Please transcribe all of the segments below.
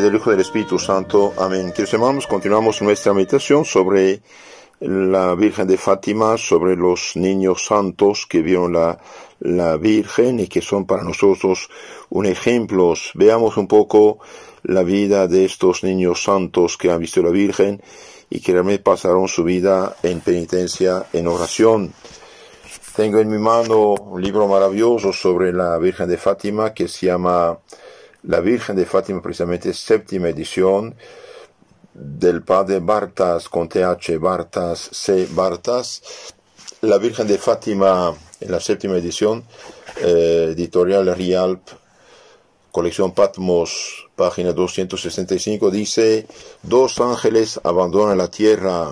del Hijo del Espíritu Santo. Amén. Queridos hermanos, continuamos nuestra meditación sobre la Virgen de Fátima, sobre los niños santos que vieron la, la Virgen y que son para nosotros un ejemplo. Veamos un poco la vida de estos niños santos que han visto la Virgen y que realmente pasaron su vida en penitencia, en oración. Tengo en mi mano un libro maravilloso sobre la Virgen de Fátima que se llama la Virgen de Fátima, precisamente, séptima edición del padre Bartas, con TH Bartas, C Bartas. La Virgen de Fátima, en la séptima edición, eh, editorial Rialp, colección Patmos, página 265, dice, dos ángeles abandonan la tierra.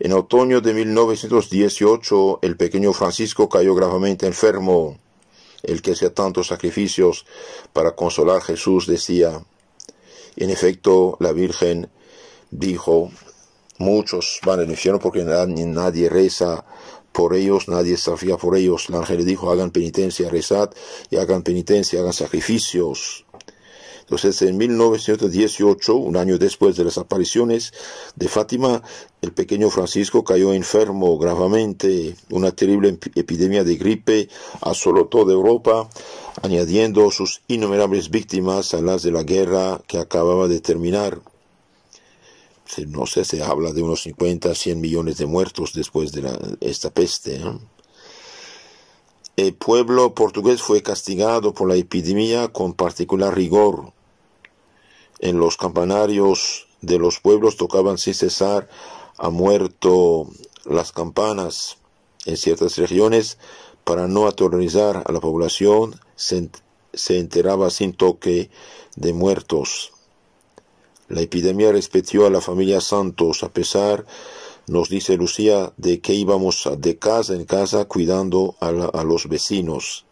En otoño de 1918, el pequeño Francisco cayó gravemente enfermo el que hacía tantos sacrificios para consolar a Jesús, decía, en efecto, la Virgen dijo, muchos van al infierno porque nadie reza por ellos, nadie se por ellos. El ángel dijo, hagan penitencia, rezad y hagan penitencia, hagan sacrificios. Entonces, en 1918, un año después de las apariciones de Fátima, el pequeño Francisco cayó enfermo gravemente. Una terrible epidemia de gripe asoló toda Europa, añadiendo sus innumerables víctimas a las de la guerra que acababa de terminar no sé, se habla de unos 50, 100 millones de muertos después de esta peste. El pueblo portugués fue castigado por la epidemia con particular rigor en los campanarios de los pueblos tocaban sin cesar, a muerto las campanas en ciertas regiones para no atormentar a la población, se, enteraba sin toque de muertos. La epidemia respetó a la familia Santos, a pesar, nos dice Lucía, de que íbamos de casa en casa cuidando a los vecinos.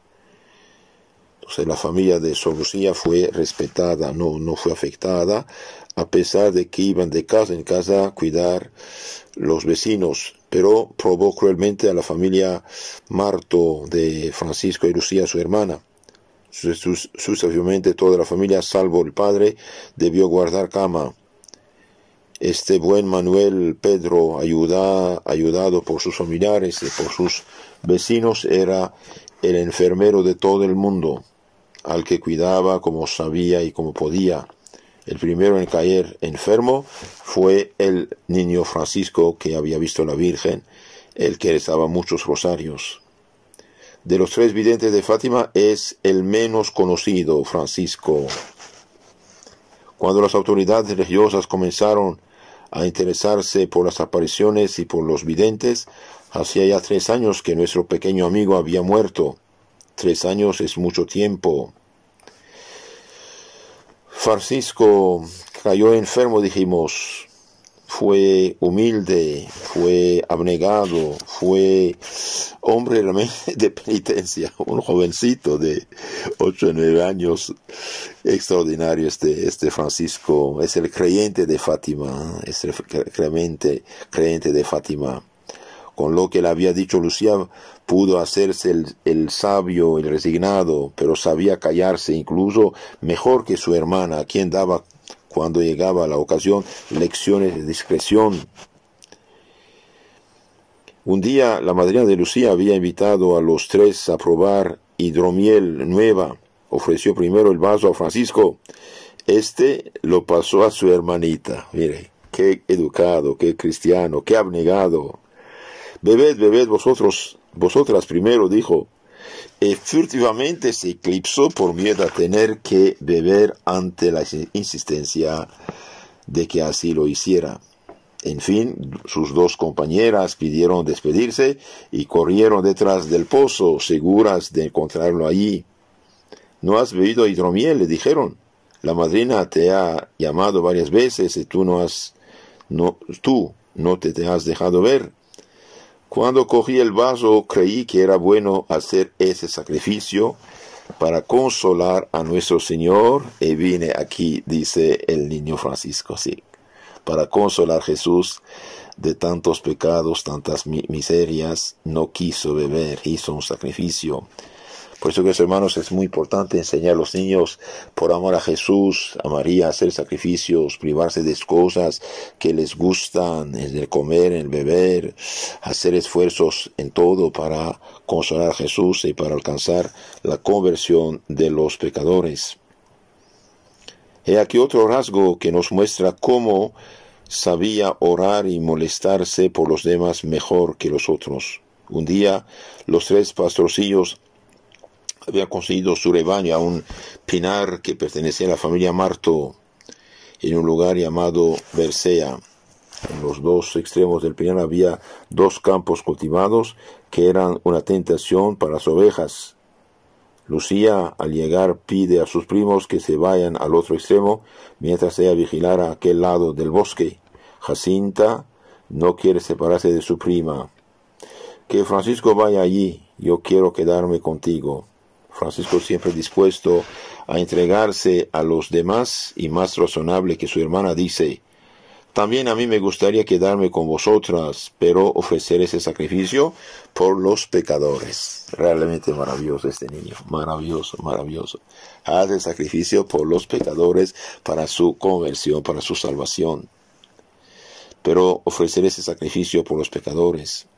Pues, eh, la familia de Solucía fue respetada, no, no fue afectada, a pesar de que iban de casa en casa a cuidar los vecinos, pero probó cruelmente a la familia Marto de Francisco y Lucía, su hermana. Sucesivamente toda la familia, salvo el padre, debió guardar cama. Este buen Manuel Pedro, ayuda, ayudado por sus familiares y por sus vecinos, era el enfermero de todo el mundo al que cuidaba como sabía y como podía. El primero en caer enfermo fue el niño Francisco que había visto la Virgen, el que rezaba muchos rosarios. De los tres videntes de Fátima es el menos conocido, Francisco. Cuando las autoridades religiosas comenzaron a interesarse por las apariciones y por los videntes, hacía ya tres años que nuestro pequeño amigo había muerto Tres años es mucho tiempo. Francisco cayó enfermo, dijimos. Fue humilde, fue abnegado, fue hombre de penitencia, un jovencito de ocho o 9 años, extraordinario este, este Francisco, es el creyente de Fátima, es el creyente, creyente de Fátima con lo que le había dicho Lucía Pudo hacerse el, sabio, el resignado, pero sabía callarse incluso mejor que su hermana, quien daba, cuando llegaba la ocasión, lecciones de discreción. Un día la madrina de Lucía había invitado a los tres a probar hidromiel nueva. Ofreció primero el vaso a Francisco. Este lo pasó a su hermanita. Mire, qué educado, qué cristiano, qué abnegado. Bebed, bebed vosotros vosotras primero, dijo, y furtivamente se eclipsó por miedo a tener que beber ante la insistencia de que así lo hiciera. En fin, sus dos compañeras pidieron despedirse y corrieron detrás del pozo, seguras de encontrarlo allí. ¿No has bebido hidromiel? le dijeron. La madrina te ha llamado varias veces y tú no has no, tú no te has dejado ver. Cuando cogí el vaso creí que era bueno hacer ese sacrificio para consolar a nuestro Señor y vine aquí, dice el niño Francisco, sí, para consolar a Jesús de tantos pecados, tantas miserias, no quiso beber, hizo un sacrificio por eso, hermanos, es muy importante enseñar a los niños por amor a Jesús, a María, hacer sacrificios, privarse de cosas que les gustan, el comer, el beber, hacer esfuerzos en todo para consolar a Jesús y para alcanzar la conversión de los pecadores. He aquí otro rasgo que nos muestra cómo sabía orar y molestarse por los demás mejor que los otros. Un día los tres pastorcillos había conseguido su rebaño a un pinar que pertenecía a la familia Marto en un lugar llamado Bersea. En los dos extremos del pinar había dos campos cultivados que eran una tentación para las ovejas. Lucía, al llegar, pide a sus primos que se vayan al otro extremo mientras ella vigilara aquel lado del bosque. Jacinta no quiere separarse de su prima. Que Francisco vaya allí, yo quiero quedarme contigo. Francisco siempre dispuesto a entregarse a los demás y más razonable que su hermana dice, también a mí me gustaría quedarme con vosotras, pero ofrecer ese sacrificio por los pecadores. Realmente maravilloso este niño, maravilloso, maravilloso. Hace sacrificio por los pecadores para su conversión, para su salvación. Pero ofrecer ese sacrificio por los pecadores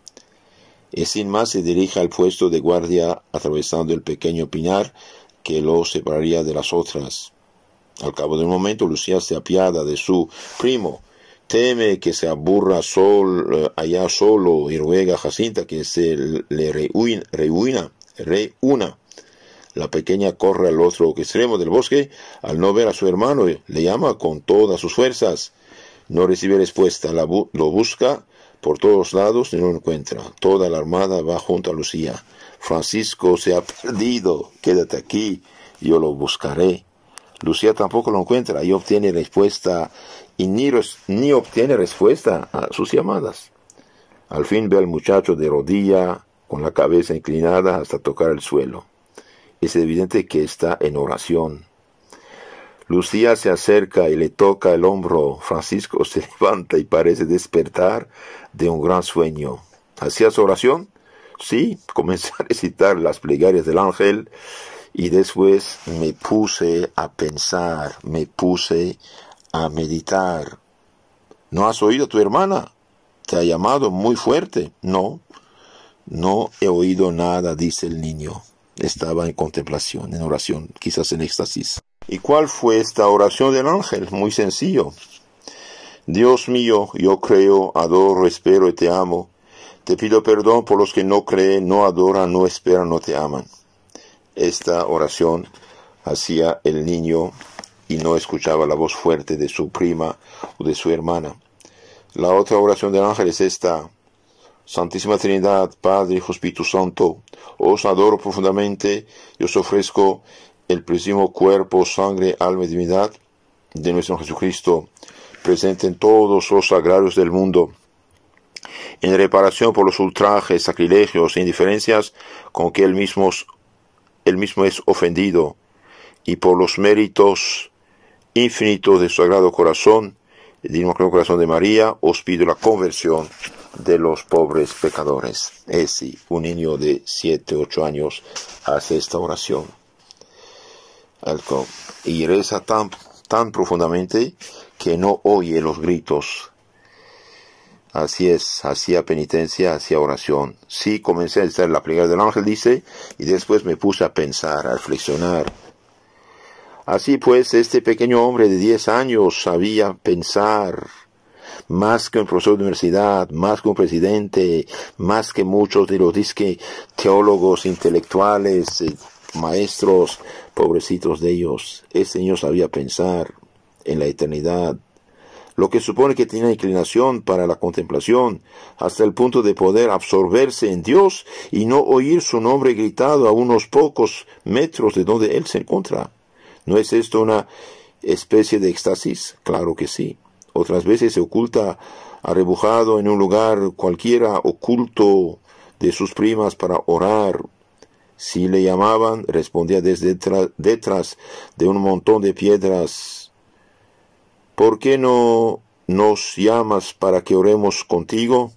y sin más se dirige al puesto de guardia atravesando el pequeño pinar que lo separaría de las otras. Al cabo de un momento Lucía se apiada de su primo, teme que se aburra sol, eh, allá solo y ruega a Jacinta que se le reúna, La pequeña corre al otro extremo del bosque, al no ver a su hermano eh, le llama con todas sus fuerzas. No recibe respuesta, lo busca por todos lados no lo encuentra. Toda la armada va junto a Lucía. Francisco se ha perdido. Quédate aquí. Yo lo buscaré. Lucía tampoco lo encuentra y obtiene respuesta y ni, ni obtiene respuesta a sus llamadas. Al fin ve al muchacho de rodilla, con la cabeza inclinada hasta tocar el suelo. Es evidente que está en oración. Lucía se acerca y le toca el hombro. Francisco se levanta y parece despertar de un gran sueño. ¿Hacías oración? Sí, comencé a recitar las plegarias del ángel y después me puse a pensar, me puse a meditar. ¿No has oído a tu hermana? Te ha llamado muy fuerte. No, no he oído nada, dice el niño. Estaba en contemplación, en oración, quizás en éxtasis. ¿Y cuál fue esta oración del ángel? Muy sencillo. Dios mío, yo creo, adoro, espero y te amo. Te pido perdón por los que no creen, no adoran, no esperan, no te aman. Esta oración hacía el niño y no escuchaba la voz fuerte de su prima o de su hermana. La otra oración del ángel es esta. Santísima Trinidad, Padre, Hijo, Espíritu Santo, os adoro profundamente y os ofrezco el próximo cuerpo, sangre, alma y divinidad de nuestro Jesucristo, presente en todos los sagrarios del mundo, en reparación por los ultrajes, sacrilegios e indiferencias con que él mismo, el mismo es ofendido, y por los méritos infinitos de su sagrado corazón, el divino corazón de María, os pido la conversión de los pobres pecadores. Ese un niño de 7, 8 años, hace esta oración y reza tan, tan profundamente que no oye los gritos. Así es, hacía penitencia, hacía oración. Sí, comencé a hacer la plegaria del ángel, dice, y después me puse a pensar, a reflexionar. Así pues, este pequeño hombre de 10 años sabía pensar, más que un profesor de universidad, más que un presidente, más que muchos de los disque teólogos intelectuales, eh, maestros, Pobrecitos de ellos, ese niño sabía pensar en la eternidad, lo que supone que tenía inclinación para la contemplación, hasta el punto de poder absorberse en Dios y no oír su nombre gritado a unos pocos metros de donde Él se encuentra. ¿No es esto una especie de éxtasis? Claro que sí. Otras veces se oculta arrebujado en un lugar cualquiera oculto de sus primas para orar si le llamaban, respondía desde detrás, de un montón de piedras, ¿por qué no nos llamas para que oremos contigo?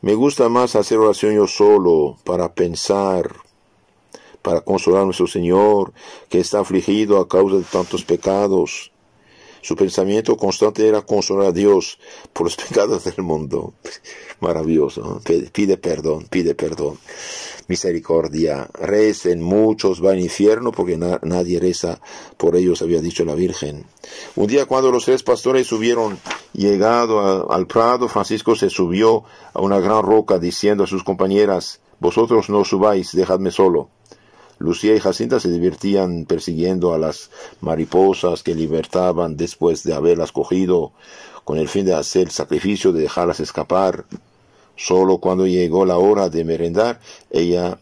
Me gusta más hacer oración yo solo, para pensar, para consolar a nuestro Señor, que está afligido a causa de tantos pecados. Su pensamiento constante era consolar a Dios por los pecados del mundo. Maravilloso. Pide perdón, pide perdón. Misericordia. Recen, muchos van al infierno porque nadie reza por ellos, había dicho la Virgen. Un día cuando los tres pastores hubieron llegado al prado, Francisco se subió a una gran roca diciendo a sus compañeras, vosotros no subáis, dejadme solo. Lucía y Jacinta se divertían persiguiendo a las mariposas que libertaban después de haberlas cogido, con el fin de hacer el sacrificio de dejarlas escapar. Solo cuando llegó la hora de merendar, ellas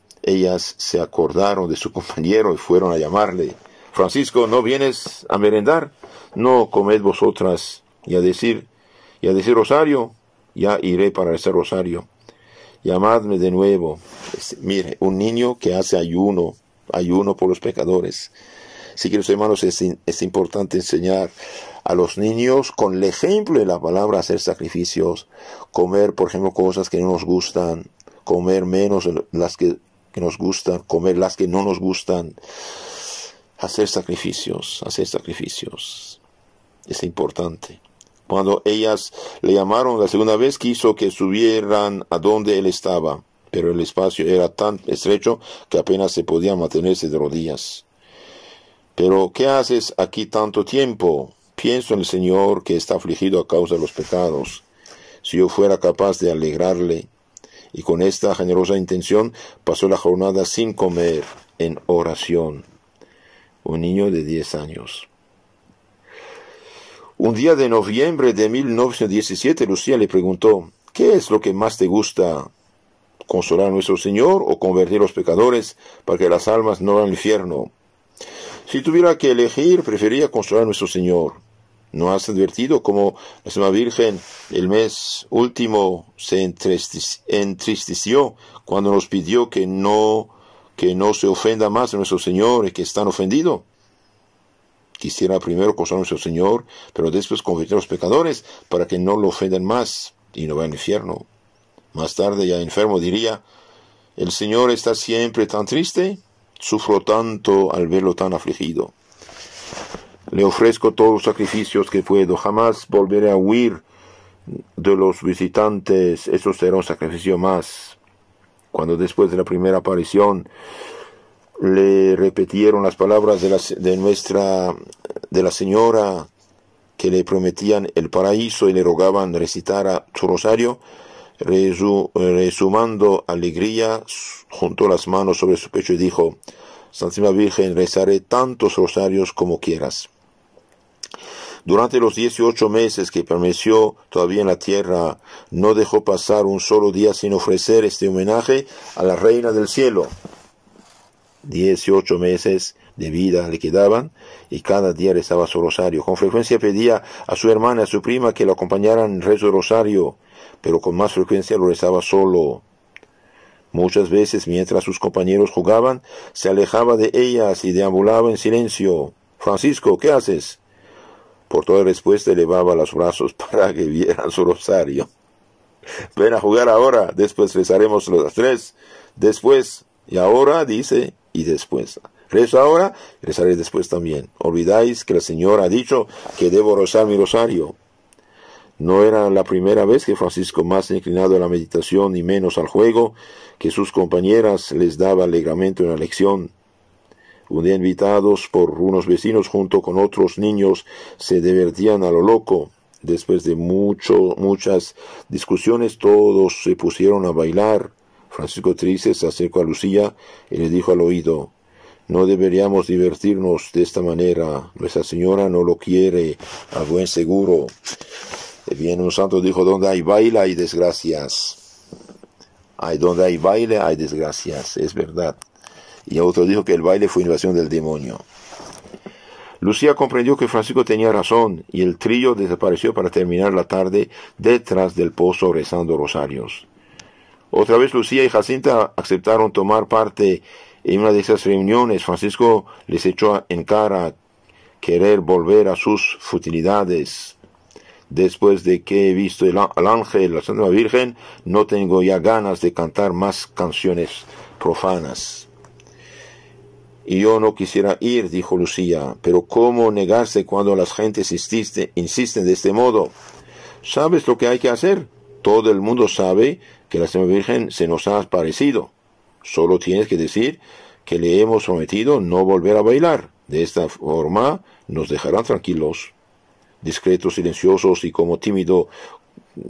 se acordaron de su compañero y fueron a llamarle. Francisco, ¿no vienes a merendar? No comed vosotras. Y a decir, y a decir Rosario, ya iré para ese Rosario. Llamadme de nuevo. Mire, un niño que hace ayuno ayuno por los pecadores. Así que, hermanos, es, importante enseñar a los niños con el ejemplo de la palabra hacer sacrificios, comer, por ejemplo, cosas que no nos gustan, comer menos las que, que nos gustan, comer las que no nos gustan, hacer sacrificios, hacer sacrificios. Es importante. Cuando ellas le llamaron la segunda vez, quiso que subieran a donde él estaba pero el espacio era tan estrecho que apenas se podía mantenerse de rodillas. Pero ¿qué haces aquí tanto tiempo? Pienso en el Señor que está afligido a causa de los pecados. Si yo fuera capaz de alegrarle, y con esta generosa intención pasó la jornada sin comer, en oración. Un niño de 10 años. Un día de noviembre de 1917, Lucía le preguntó, ¿qué es lo que más te gusta consolar a nuestro Señor o convertir a los pecadores para que las almas no van al infierno. Si tuviera que elegir, preferiría consolar a nuestro Señor. ¿No has advertido cómo la señora Virgen el mes último se entristeció cuando nos pidió que no, que no se ofenda más a nuestro Señor y que están ofendidos? Quisiera primero consolar a nuestro Señor, pero después convertir a los pecadores para que no lo ofenden más y no vayan al infierno. Más tarde, ya enfermo, diría, el Señor está siempre tan triste, sufro tanto al verlo tan afligido. Le ofrezco todos los sacrificios que puedo, jamás volveré a huir de los visitantes, eso será un sacrificio más. Cuando después de la primera aparición le repitieron las palabras de, la, nuestra, de la señora que le prometían el paraíso y le rogaban recitar su rosario, resumando alegría, juntó las manos sobre su pecho y dijo, Santísima Virgen, rezaré tantos rosarios como quieras. Durante los dieciocho meses que permaneció todavía en la tierra, no dejó pasar un solo día sin ofrecer este homenaje a la Reina del Cielo. Dieciocho meses de vida le quedaban y cada día rezaba su rosario. Con frecuencia pedía a su hermana y a su prima que lo acompañaran en rezo de rosario pero con más frecuencia lo rezaba solo. Muchas veces, mientras sus compañeros jugaban, se alejaba de ellas y deambulaba en silencio. Francisco, ¿qué haces? Por toda respuesta elevaba los brazos para que vieran su rosario. Ven a jugar ahora, después rezaremos las tres, después, y ahora, dice, y después. Rezo ahora, rezaré después también. Olvidáis que el Señor ha dicho que debo rezar mi rosario. No era la primera vez que Francisco, más inclinado a la meditación y menos al juego, que sus compañeras les daba en una lección. Un día invitados por unos vecinos junto con otros niños, se divertían a lo loco. Después de mucho, muchas discusiones, todos se pusieron a bailar. Francisco Tristes se acercó a Lucía y le dijo al oído, no deberíamos divertirnos de esta manera. Nuestra Señora no lo quiere, a buen seguro viene un santo dijo, donde hay baile hay desgracias. Hay donde hay baile hay desgracias, es verdad. Y otro dijo que el baile fue invasión del demonio. Lucía comprendió que Francisco tenía razón y el trillo desapareció para terminar la tarde detrás del pozo rezando rosarios. Otra vez Lucía y Jacinta aceptaron tomar parte en una de esas reuniones. Francisco les echó en cara querer volver a sus futilidades después de que he visto al ángel, la Santa Virgen, no tengo ya ganas de cantar más canciones profanas. Y yo no quisiera ir, dijo Lucía, pero ¿cómo negarse cuando las gentes insiste, insisten de este modo? ¿Sabes lo que hay que hacer? Todo el mundo sabe que la Santa Virgen se nos ha aparecido. Solo tienes que decir que le hemos prometido no volver a bailar. De esta forma nos dejarán tranquilos discreto, silencioso y como tímido,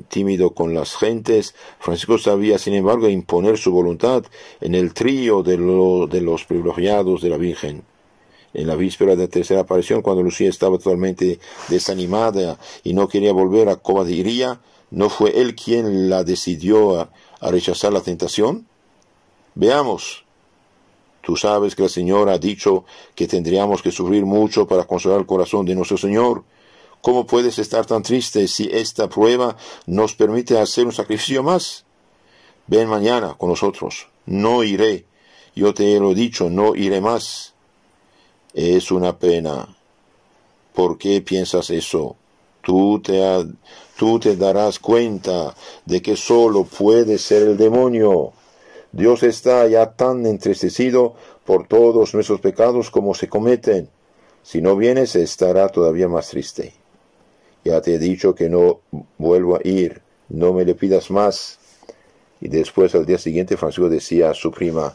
tímido con las gentes, Francisco sabía, sin embargo, imponer su voluntad en el trío de, los privilegiados de la Virgen. En la víspera de la tercera aparición, cuando Lucía estaba totalmente desanimada y no quería volver a Cobadiría, ¿no fue él quien la decidió a, rechazar la tentación? Veamos. Tú sabes que la Señora ha dicho que tendríamos que sufrir mucho para consolar el corazón de nuestro Señor. ¿Cómo puedes estar tan triste si esta prueba nos permite hacer un sacrificio más? Ven mañana con nosotros. No iré. Yo te lo he dicho, no iré más. Es una pena. ¿Por qué piensas eso? Tú te, darás cuenta de que solo puede ser el demonio. Dios está ya tan entristecido por todos nuestros pecados como se cometen. Si no vienes, estará todavía más triste ya te he dicho que no vuelvo a ir, no me le pidas más. Y después al día siguiente Francisco decía a su prima,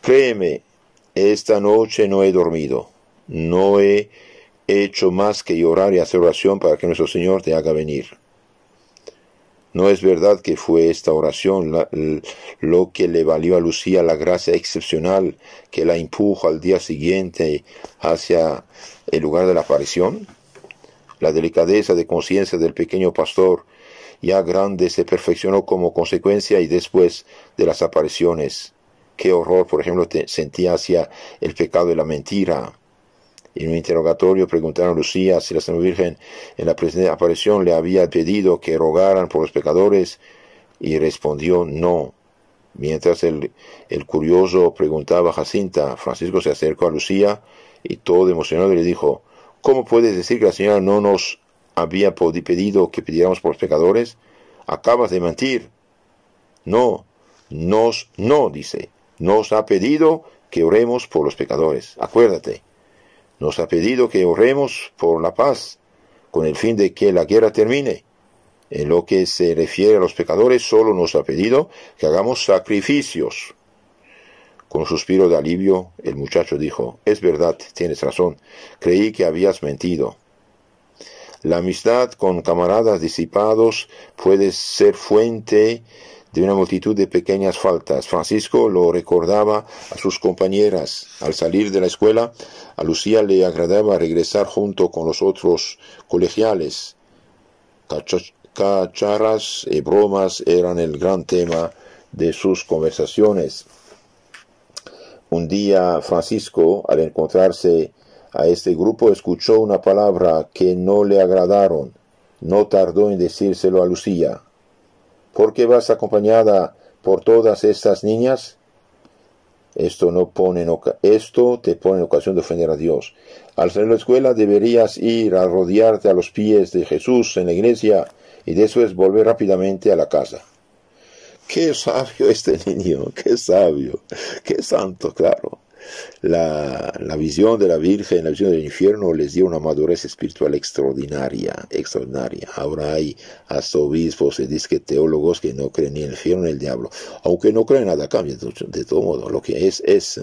créeme, esta noche no he dormido, no he hecho más que llorar y hacer oración para que nuestro Señor te haga venir. No es verdad que fue esta oración lo que le valió a Lucía la gracia excepcional que la empuja al día siguiente hacia el lugar de la aparición. La delicadeza de conciencia del pequeño pastor, ya grande, se perfeccionó como consecuencia y después de las apariciones. Qué horror, por ejemplo, sentía hacia el pecado y la mentira. En un interrogatorio preguntaron a Lucía si la Santa Virgen en la presente aparición le había pedido que rogaran por los pecadores y respondió no. Mientras el, curioso preguntaba a Jacinta, Francisco se acercó a Lucía y todo emocionado le dijo, ¿Cómo puedes decir que la señora no nos había pedido que pidiéramos por los pecadores? Acabas de mentir. No, nos, no, dice, nos ha pedido que oremos por los pecadores. Acuérdate, nos ha pedido que oremos por la paz, con el fin de que la guerra termine. En lo que se refiere a los pecadores, solo nos ha pedido que hagamos sacrificios. Con un suspiro de alivio, el muchacho dijo, es verdad, tienes razón, creí que habías mentido. La amistad con camaradas disipados puede ser fuente de una multitud de pequeñas faltas. Francisco lo recordaba a sus compañeras. Al salir de la escuela, a Lucía le agradaba regresar junto con los otros colegiales. Cacharras y bromas eran el gran tema de sus conversaciones. Un día Francisco, al encontrarse a este grupo, escuchó una palabra que no le agradaron. No tardó en decírselo a Lucía. ¿Por qué vas acompañada por todas estas niñas? Esto, no pone en esto te pone en ocasión de ofender a Dios. Al salir de la escuela deberías ir a rodearte a los pies de Jesús en la iglesia y después volver rápidamente a la casa. Qué sabio este niño, qué sabio, qué santo, claro. La, visión de la Virgen, la visión del infierno les dio una madurez espiritual extraordinaria, extraordinaria. Ahora hay obispos y disque teólogos que no creen ni en el infierno ni en el diablo, aunque no creen nada cambia, de todo modo, lo que es es.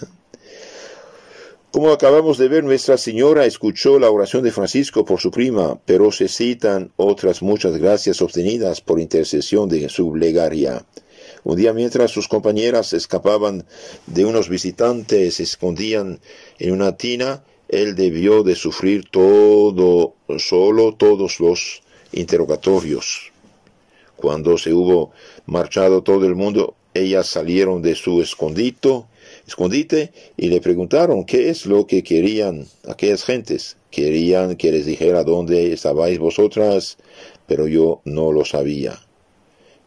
Como acabamos de ver, Nuestra Señora escuchó la oración de Francisco por su prima, pero se citan otras muchas gracias obtenidas por intercesión de su plegaria. Un día mientras sus compañeras escapaban de unos visitantes se escondían en una tina, él debió de sufrir todo, solo todos los interrogatorios. Cuando se hubo marchado todo el mundo, ellas salieron de su escondito, escondite y le preguntaron qué es lo que querían aquellas gentes. Querían que les dijera dónde estabais vosotras, pero yo no lo sabía.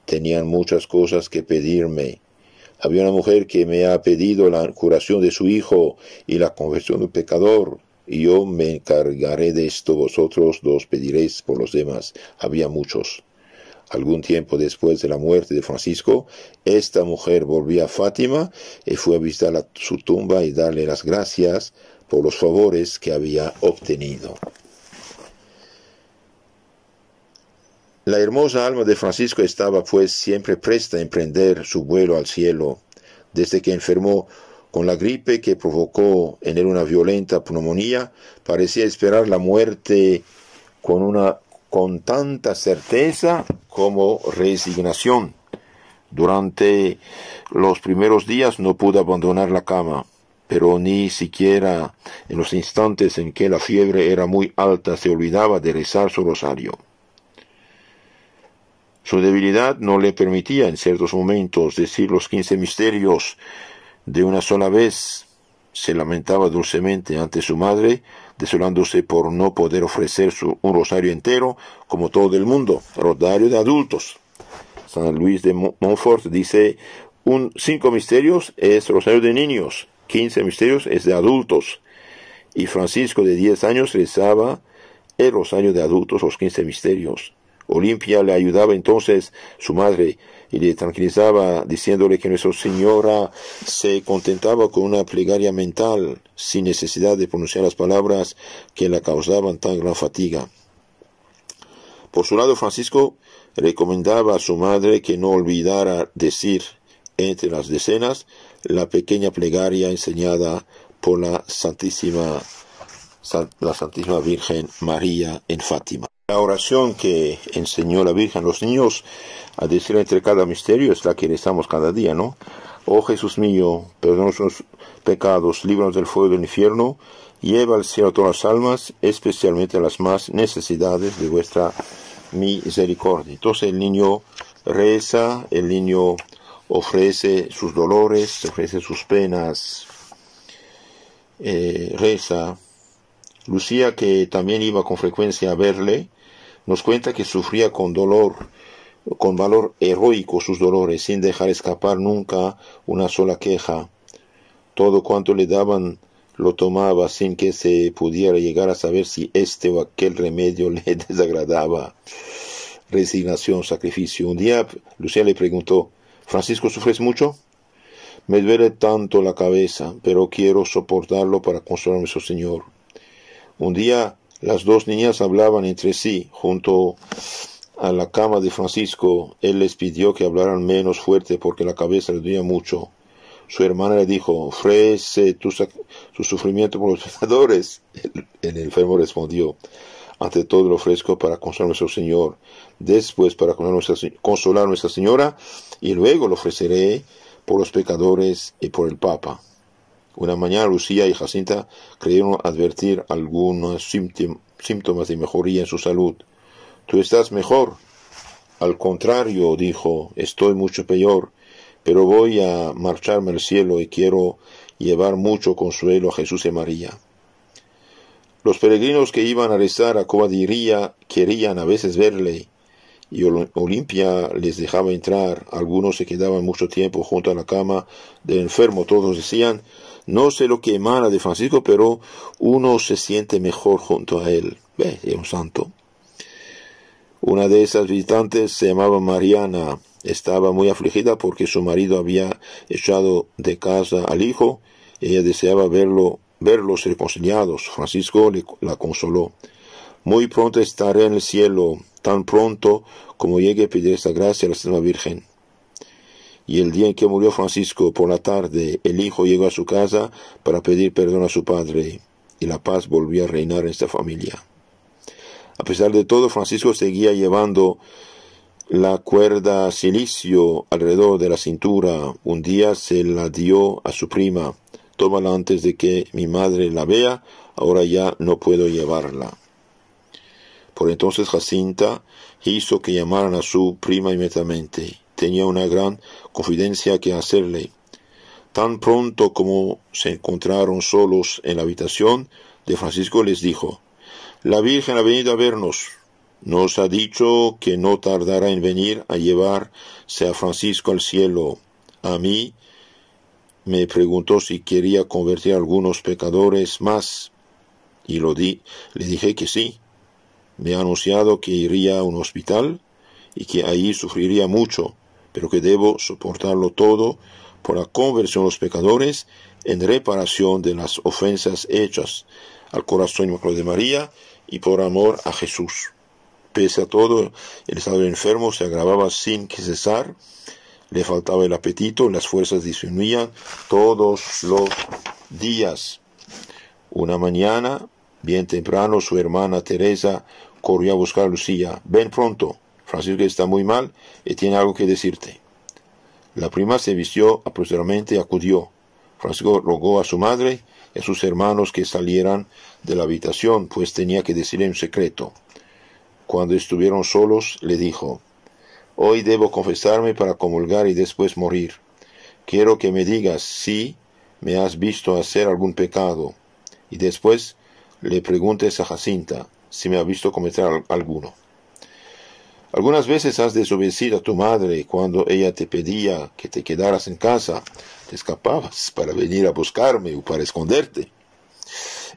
Tenían muchas cosas que pedirme. Había una mujer que me ha pedido la curación de su hijo y la confesión del pecador, y yo me encargaré de esto, vosotros dos pediréis por los demás. Había muchos. Algún tiempo después de la muerte de Francisco, esta mujer volvió a Fátima y fue a visitar su tumba y darle las gracias por los favores que había obtenido. La hermosa alma de Francisco estaba pues siempre presta a emprender su vuelo al cielo, desde que enfermó con la gripe que provocó en él una violenta pneumonía, parecía esperar la muerte con, una, con tanta certeza como resignación. Durante los primeros días no pudo abandonar la cama, pero ni siquiera en los instantes en que la fiebre era muy alta se olvidaba de rezar su rosario. Su debilidad no le permitía en ciertos momentos decir los quince misterios de una sola vez. Se lamentaba dulcemente ante su madre, desolándose por no poder ofrecer un rosario entero, como todo el mundo, rosario de adultos. San Luis de Montfort dice, un, cinco misterios es rosario de niños, quince misterios es de adultos. Y Francisco de diez años rezaba el rosario de adultos, los quince misterios. Olimpia le ayudaba entonces su madre y le tranquilizaba diciéndole que Nuestra Señora se contentaba con una plegaria mental sin necesidad de pronunciar las palabras que la causaban tan gran fatiga. Por su lado, Francisco recomendaba a su madre que no olvidara decir entre las decenas la pequeña plegaria enseñada por la Santísima, la Santísima Virgen María en Fátima. La oración que enseñó la Virgen a los niños a decir entre cada misterio es la que rezamos cada día, ¿no? Oh Jesús mío, perdona nuestros pecados, líbranos del fuego del infierno, lleva al cielo a todas las almas, especialmente a las más necesidades de vuestra misericordia. Entonces el niño reza, el niño ofrece sus dolores, ofrece sus penas, eh, reza. Lucía, que también iba con frecuencia a verle, nos cuenta que sufría con dolor, con valor heroico sus dolores, sin dejar escapar nunca una sola queja. Todo cuanto le daban lo tomaba sin que se pudiera llegar a saber si este o aquel remedio le desagradaba. Resignación, sacrificio. Un día Lucía le preguntó, Francisco, ¿sufres mucho? Me duele tanto la cabeza, pero quiero soportarlo para consolarme su Señor. Un día las dos niñas hablaban entre sí junto a la cama de Francisco. Él les pidió que hablaran menos fuerte porque la cabeza le dolía mucho. Su hermana le dijo, ofrece tu, sufrimiento por los pecadores. El, el, enfermo respondió, ante todo lo ofrezco para consolar a nuestro Señor, después para consolar a nuestra Señora, y luego lo ofreceré por los pecadores y por el Papa. Una mañana Lucía y Jacinta creyeron advertir algunos síntomas de mejoría en su salud. Tú estás mejor. Al contrario, dijo, estoy mucho peor, pero voy a marcharme al cielo y quiero llevar mucho consuelo a Jesús y María. Los peregrinos que iban a rezar a Covadiría querían a veces verle, y Olimpia les dejaba entrar. Algunos se quedaban mucho tiempo junto a la cama del enfermo. Todos decían, no sé lo que emana de Francisco, pero uno se siente mejor junto a él. Ve, es un santo. Una de esas visitantes se llamaba Mariana. Estaba muy afligida porque su marido había echado de casa al hijo. Ella deseaba verlo, verlos reconciliados. Francisco le, la consoló. Muy pronto estaré en el cielo, tan pronto como llegue a pedir esta gracia a la Santa Virgen y el día en que murió Francisco por la tarde, el hijo llegó a su casa para pedir perdón a su padre, y la paz volvió a reinar en esta familia. A pesar de todo, Francisco seguía llevando la cuerda silicio alrededor de la cintura. Un día se la dio a su prima. Tómala antes de que mi madre la vea, ahora ya no puedo llevarla. Por entonces Jacinta hizo que llamaran a su prima inmediatamente tenía una gran confidencia que hacerle. Tan pronto como se encontraron solos en la habitación de Francisco les dijo La Virgen ha venido a vernos. Nos ha dicho que no tardará en venir a llevarse a Francisco al cielo. A mí me preguntó si quería convertir a algunos pecadores más. Y lo di, le dije que sí. Me ha anunciado que iría a un hospital y que allí sufriría mucho, pero que debo soportarlo todo por la conversión de los pecadores en reparación de las ofensas hechas al corazón de María y por amor a Jesús. Pese a todo, el estado del enfermo se agravaba sin que cesar, le faltaba el apetito, las fuerzas disminuían todos los días. Una mañana, bien temprano, su hermana Teresa corrió a buscar a Lucía. Ven pronto, Francisco está muy mal y tiene algo que decirte. La prima se vistió apresuradamente y acudió. Francisco rogó a su madre y a sus hermanos que salieran de la habitación, pues tenía que decirle un secreto. Cuando estuvieron solos, le dijo, Hoy debo confesarme para comulgar y después morir. Quiero que me digas si me has visto hacer algún pecado. Y después le preguntes a Jacinta si me ha visto cometer alguno. Algunas veces has desobedecido a tu madre cuando ella te pedía que te quedaras en casa. Te escapabas para venir a buscarme o para esconderte.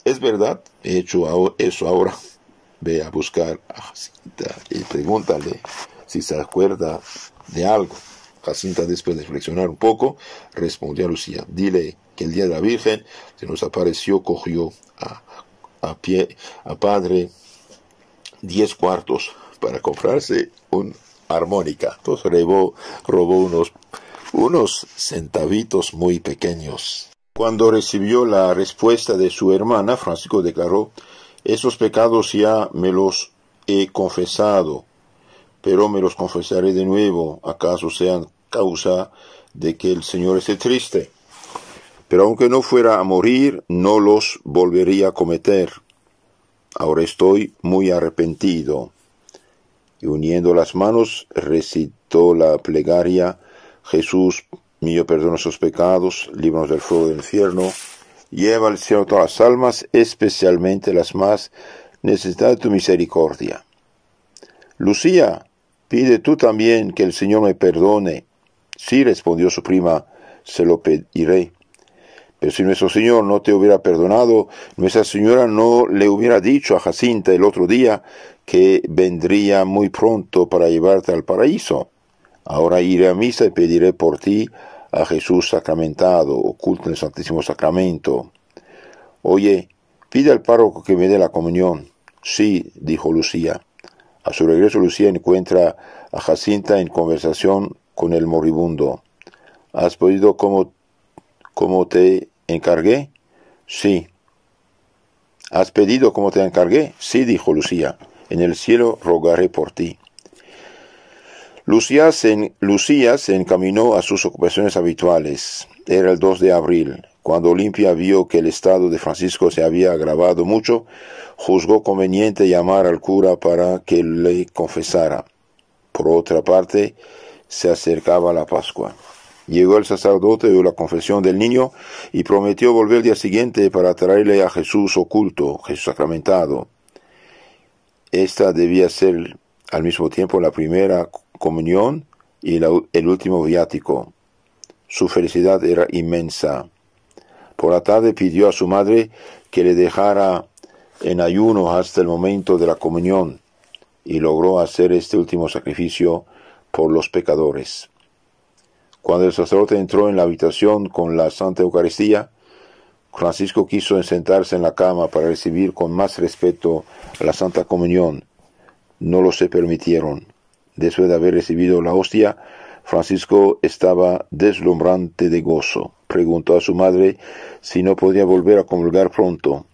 Es verdad, he hecho eso ahora. Ve a buscar a Jacinta y pregúntale si se acuerda de algo. Jacinta, después de reflexionar un poco, respondió a Lucía, dile que el día de la Virgen se nos apareció, cogió a, a pie, a padre, diez cuartos para comprarse un armónica. Entonces robó, unos, unos centavitos muy pequeños. Cuando recibió la respuesta de su hermana, Francisco declaró, esos pecados ya me los he confesado, pero me los confesaré de nuevo, acaso sean causa de que el Señor esté triste. Pero aunque no fuera a morir, no los volvería a cometer. Ahora estoy muy arrepentido y uniendo las manos recitó la plegaria, Jesús mío, perdona sus pecados, líbranos del fuego del infierno, lleva al cielo todas las almas, especialmente las más necesitadas de tu misericordia. Lucía, pide tú también que el Señor me perdone. Sí, respondió su prima, se lo pediré. Pero si nuestro Señor no te hubiera perdonado, nuestra Señora no le hubiera dicho a Jacinta el otro día, que vendría muy pronto para llevarte al paraíso. Ahora iré a misa y pediré por ti a Jesús sacramentado, oculto en el Santísimo Sacramento. Oye, pide al párroco que me dé la comunión. Sí, dijo Lucía. A su regreso Lucía encuentra a Jacinta en conversación con el moribundo. ¿Has podido como, como te encargué? Sí. ¿Has pedido como te encargué? Sí, dijo Lucía en el cielo rogaré por ti. Lucía se, Lucía se encaminó a sus ocupaciones habituales. Era el 2 de abril. Cuando Olimpia vio que el estado de Francisco se había agravado mucho, juzgó conveniente llamar al cura para que le confesara. Por otra parte, se acercaba la Pascua. Llegó el sacerdote de la confesión del niño y prometió volver el día siguiente para traerle a Jesús oculto, Jesús sacramentado. Esta debía ser al mismo tiempo la primera comunión y el último viático. Su felicidad era inmensa. Por la tarde pidió a su madre que le dejara en ayuno hasta el momento de la comunión y logró hacer este último sacrificio por los pecadores. Cuando el sacerdote entró en la habitación con la Santa Eucaristía, Francisco quiso sentarse en la cama para recibir con más respeto la Santa Comunión. No lo se permitieron. Después de haber recibido la hostia, Francisco estaba deslumbrante de gozo. Preguntó a su madre si no podía volver a comulgar pronto.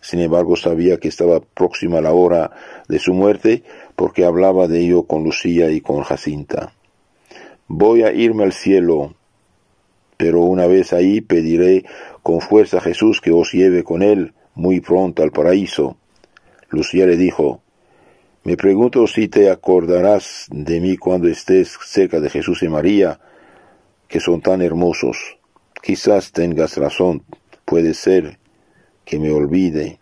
Sin embargo, sabía que estaba próxima la hora de su muerte porque hablaba de ello con Lucía y con Jacinta. Voy a irme al cielo, pero una vez ahí pediré con fuerza Jesús que os lleve con él muy pronto al paraíso. Lucía le dijo, me pregunto si te acordarás de mí cuando estés cerca de Jesús y María, que son tan hermosos. Quizás tengas razón, puede ser que me olvide.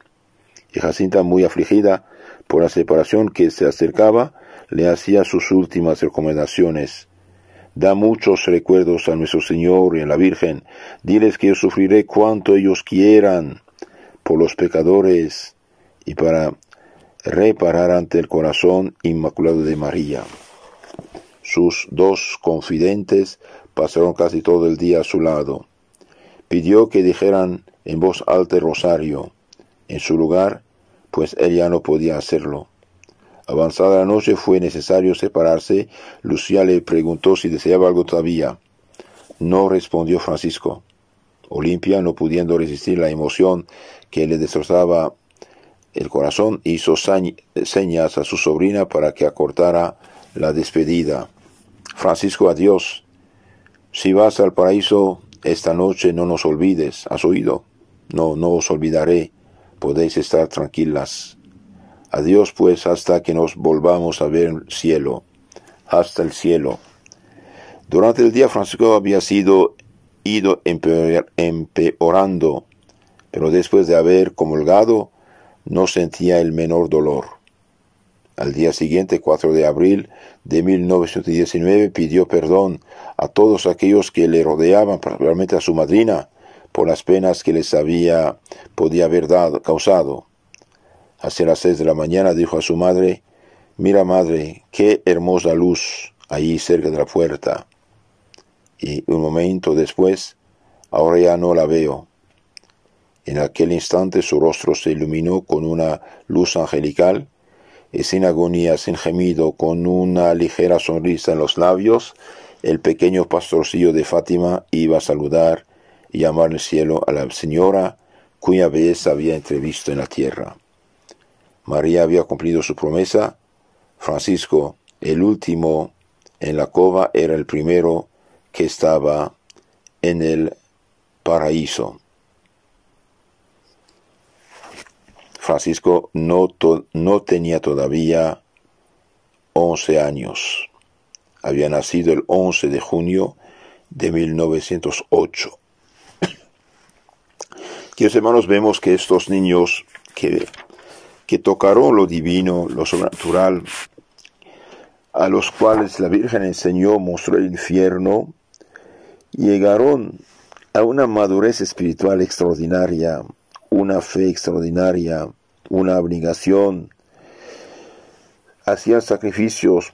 Y Jacinta, muy afligida por la separación que se acercaba, le hacía sus últimas recomendaciones. Da muchos recuerdos a nuestro Señor y a la Virgen. Diles que yo sufriré cuanto ellos quieran por los pecadores y para reparar ante el corazón inmaculado de María. Sus dos confidentes pasaron casi todo el día a su lado. Pidió que dijeran en voz alta el rosario. En su lugar, pues ella no podía hacerlo. Avanzada la noche fue necesario separarse. Lucía le preguntó si deseaba algo todavía. No respondió Francisco. Olimpia, no pudiendo resistir la emoción que le destrozaba el corazón, hizo señas a su sobrina para que acortara la despedida. Francisco, adiós. Si vas al paraíso esta noche, no nos olvides. ¿Has oído? No, no os olvidaré. Podéis estar tranquilas. Adiós pues hasta que nos volvamos a ver el cielo, hasta el cielo. Durante el día Francisco había sido ido empeorando, pero después de haber comulgado no sentía el menor dolor. Al día siguiente, 4 de abril de 1919, pidió perdón a todos aquellos que le rodeaban, particularmente a su madrina, por las penas que les había podía haber dado, causado. Hacia las seis de la mañana dijo a su madre, Mira madre, qué hermosa luz allí cerca de la puerta. Y un momento después, ahora ya no la veo. En aquel instante su rostro se iluminó con una luz angelical y sin agonía, sin gemido, con una ligera sonrisa en los labios, el pequeño pastorcillo de Fátima iba a saludar y llamar al cielo a la señora cuya belleza había entrevisto en la tierra. María había cumplido su promesa, Francisco, el último en la cova, era el primero que estaba en el paraíso. Francisco no, no tenía todavía 11 años. Había nacido el 11 de junio de 1908. Queridos hermanos, vemos que estos niños que que tocaron lo divino, lo sobrenatural, a los cuales la Virgen enseñó, mostró el infierno, llegaron a una madurez espiritual extraordinaria, una fe extraordinaria, una abnegación, hacían sacrificios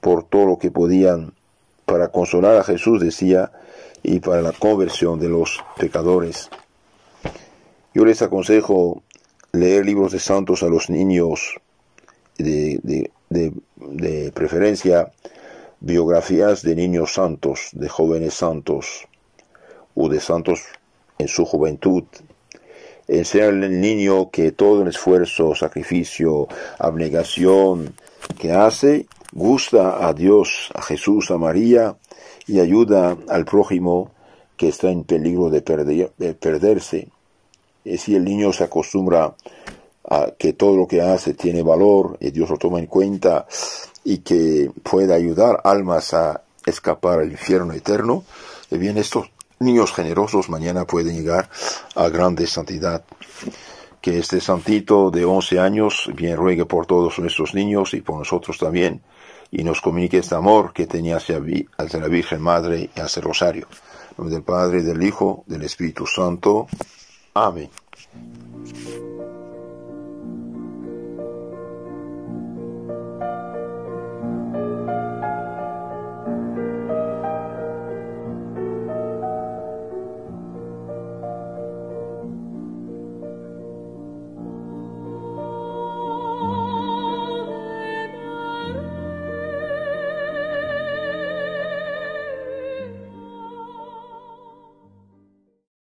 por todo lo que podían para consolar a Jesús, decía, y para la conversión de los pecadores. Yo les aconsejo leer libros de santos a los niños, de, de, preferencia biografías de niños santos, de jóvenes santos o de santos en su juventud. ser el niño que todo el esfuerzo, sacrificio, abnegación que hace gusta a Dios, a Jesús, a María y ayuda al prójimo que está en peligro de, perder, de perderse. Eh, si el niño se acostumbra a que todo lo que hace tiene valor y eh, Dios lo toma en cuenta y que puede ayudar almas a escapar al infierno eterno, eh, bien estos niños generosos mañana pueden llegar a grande santidad. Que este santito de 11 años bien ruegue por todos nuestros niños y por nosotros también y nos comunique este amor que tenía hacia, la Virgen Madre y hacia Rosario. del Padre, del Hijo, del Espíritu Santo. Amém.